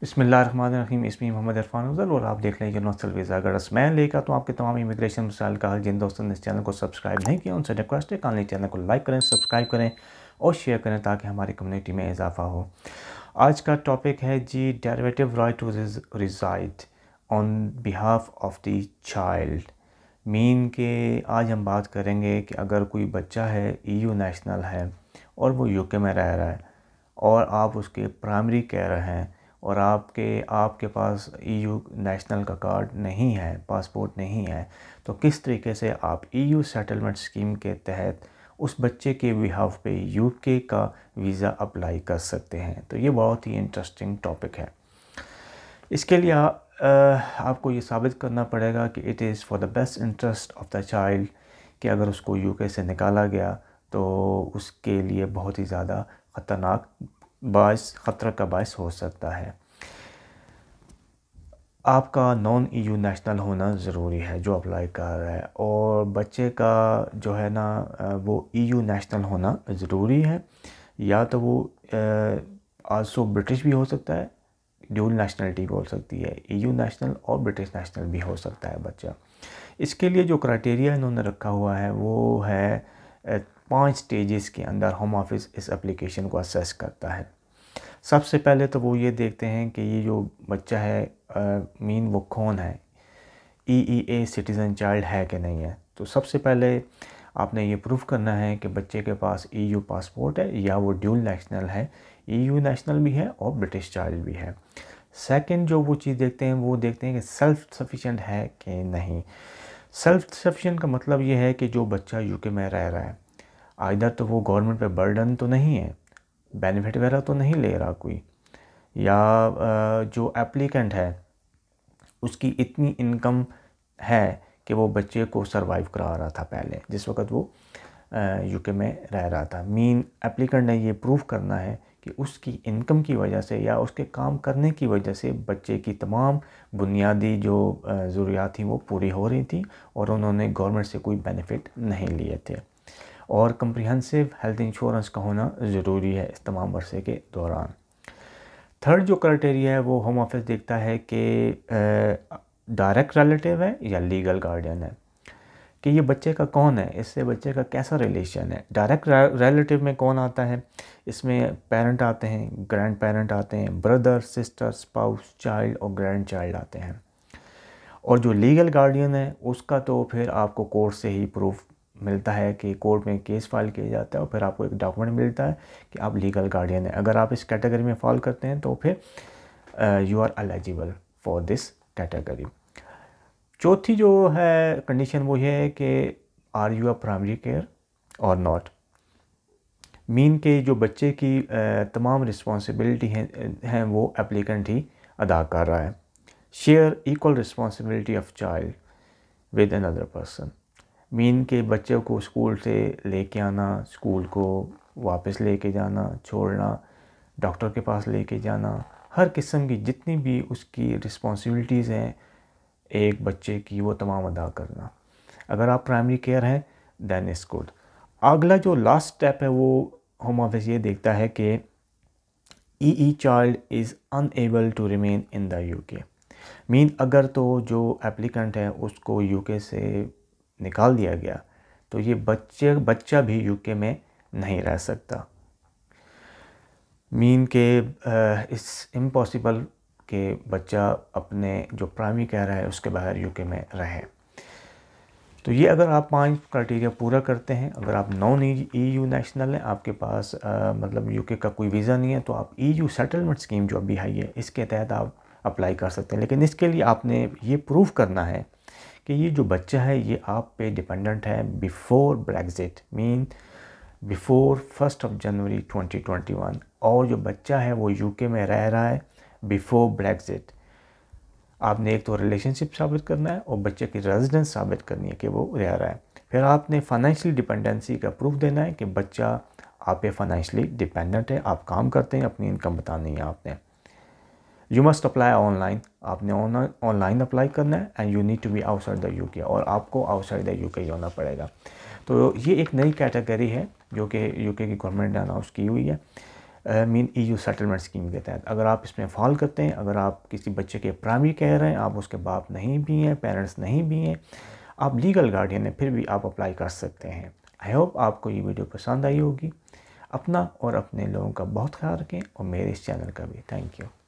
बसमीम इसमी मोहम्मद इरफान अफजल और आप देख रहे हैं वीज़ा अगर मैं लेकर तो आपके तमाम इमिग्रेशन मसाइल का जिन दोस्तों ने इस चैनल को सब्सक्राइब नहीं किया उनसे रिक्वेस्ट है कानली चैनल को लाइक करें सब्सक्राइब करें और शेयर करें ताकि हमारी कम्युनिटी में इजाफा हो आज का टॉपिक है जी derivative right to reside on behalf of the child mean के आज हम बात करेंगे कि अगर कोई बच्चा है ईयू e नेशनल है और वो यूके में रह रहा है और आप उसके प्राइमरी केयर हैं और आपके आपके पास ईयू e नेशनल का कार्ड नहीं है पासपोर्ट नहीं है तो किस तरीके से आप ईयू सेटलमेंट स्कीम के तहत उस बच्चे के बिहाफ पे यूके का वीज़ा अप्लाई कर सकते हैं तो ये बहुत ही इंटरेस्टिंग टॉपिक है इसके लिए आपको ये साबित करना पड़ेगा कि it is for the best interest of the child कि अगर उसको यूके से निकाला गया तो उसके लिए बहुत ही ज़्यादा ख़तरनाक बायस ख़तरा का बायस हो सकता है आपका नॉन ईयू नेशनल होना ज़रूरी है जो अप्लाई कर रहा है और बच्चे का जो है ना वो ईयू e नेशनल होना ज़रूरी है या तो वो आलसो ब्रिटिश भी हो सकता है ड्यूल नेशनलिटी बोल सकती है ईयू नेशनल और ब्रिटिश नेशनल भी हो सकता है बच्चा इसके लिए जो क्राइटेरिया इन्होंने रखा हुआ है वो है पांच स्टेजेस के अंदर होम ऑफिस इस एप्लीकेशन को असेस करता है सबसे पहले तो वो ये देखते हैं कि ये जो बच्चा है मीन वो कौन है ई ई ए सिटीज़न चाइल्ड है कि नहीं है तो सबसे पहले आपने ये प्रूफ करना है कि बच्चे के पास ईयू e पासपोर्ट है या वो ड्यूल नेशनल है ईयू e नेशनल भी है और ब्रिटिश चाइल्ड भी है सेकंड जो वो चीज़ देखते हैं वो देखते हैं कि सेल्फ सफिशेंट है कि नहीं सेल्फ सफिशेंट का मतलब ये है कि जो बच्चा यूके में रह रहा है आइधर तो वो गवर्नमेंट पे बर्डन तो नहीं है बेनिफिट वगैरह तो नहीं ले रहा कोई या जो एप्लीकेंट है उसकी इतनी इनकम है कि वो बच्चे को सरवाइव करा रहा था पहले जिस वक्त वो यूके में रह रहा था मीन एप्लीकेंट ने ये प्रूव करना है कि उसकी इनकम की वजह से या उसके काम करने की वजह से बच्चे की तमाम बुनियादी जो ज़रूरियात थी वो पूरी हो रही थी और उन्होंने गवर्नमेंट से कोई बेनिफिट नहीं लिए थे और कम्प्रिहेंसिव हेल्थ इंश्योरेंस का होना ज़रूरी है इस तमाम वर्षे के दौरान थर्ड जो क्राइटेरिया है वो होम ऑफिस देखता है कि डायरेक्ट रिलेटिव है या लीगल गार्डियन है कि ये बच्चे का कौन है इससे बच्चे का कैसा रिलेशन है डायरेक्ट रिलेटिव में कौन आता है इसमें पेरेंट आते हैं ग्रैंड पेरेंट आते हैं ब्रदर सिस्टर स्पाउस चाइल्ड और ग्रैंड चाइल्ड आते हैं और जो लीगल गार्डियन है उसका तो फिर आपको कोर्ट से ही प्रूफ मिलता है कि कोर्ट में केस फाइल किया जाता है और फिर आपको एक डॉक्यूमेंट मिलता है कि आप लीगल गार्डियन हैं अगर आप इस कैटेगरी में फॉल करते हैं तो फिर you are eligible for this category चौथी जो है कंडीशन वो ये है कि are you are primary care और नॉट मीन के जो बच्चे की तमाम रिस्पॉन्सिबिलिटी हैं हैं वो एप्लीकेंट ही अदा कर रहा है share equal responsibility of child with another person mean के बच्चे को स्कूल से लेके आना स्कूल को वापस लेके जाना छोड़ना डॉक्टर के पास लेके जाना हर किस्म की जितनी भी उसकी रिस्पॉन्सिबिलिटीज़ हैं एक बच्चे की वो तमाम अदा करना अगर आप प्राइमरी केयर हैं दैन इस गुड अगला जो लास्ट स्टेप है वो होम ऑफिस ये देखता है कि ई ई child is unable to remain in the UK mean अगर तो जो एप्लीकेंट है उसको यूके से निकाल दिया गया तो ये बच्चे बच्चा भी यूके में नहीं रह सकता मीन के इस इम्पॉसिबल कि बच्चा अपने जो प्राइमरी कह रहा है उसके बाहर यूके में रहे तो ये अगर आप पांच क्राइटेरिया पूरा करते हैं अगर आप नॉन ई यू नेशनल हैं आपके पास आ, मतलब यूके का कोई वीज़ा नहीं है तो आप ई यू सेटलमेंट स्कीम जो अभी आई है इसके तहत आप अप्लाई कर सकते हैं लेकिन इसके लिए आपने ये प्रूव करना है कि ये जो बच्चा है ये आप पे डिपेंडेंट है before Brexit mean before first of January 2021 और जो बच्चा है वो यूके में रह रहा है बिफोर ब्रेग्जिट आपने एक तो रिलेशनशिप साबित करना है और बच्चे की रेजिडेंस साबित करनी है कि वो रह रहा है फिर आपने फाइनेंशियल डिपेंडेंसी का प्रूफ देना है कि बच्चा आप पे फाइनेंशियली डिपेंडेंट है आप काम करते हैं अपनी इनकम बतानी है आपने यू मस्ट अप्लाई ऑनलाइन आपने ऑनलाइन अप्लाई करना है and you need to be outside the UK और आपको आउटसाइड द यू के होना पड़ेगा तो ये एक नई कैटेगरी है जो कि यू के की गवर्नमेंट ने अनाउंस की हुई है मीन ईयू सेटलमेंट स्कीम के तहत अगर आप इसमें फॉल करते हैं अगर आप किसी बच्चे के प्राइमरी कह रहे हैं आप उसके बाप नहीं भी हैं पेरेंट्स नहीं भी हैं आप लीगल गार्डियन हैं फिर भी आप अप्लाई कर सकते हैं आई होप आपको ये वीडियो पसंद आई होगी अपना और अपने लोगों का बहुत ख्याल रखें और मेरे इस चैनल का भी थैंक यू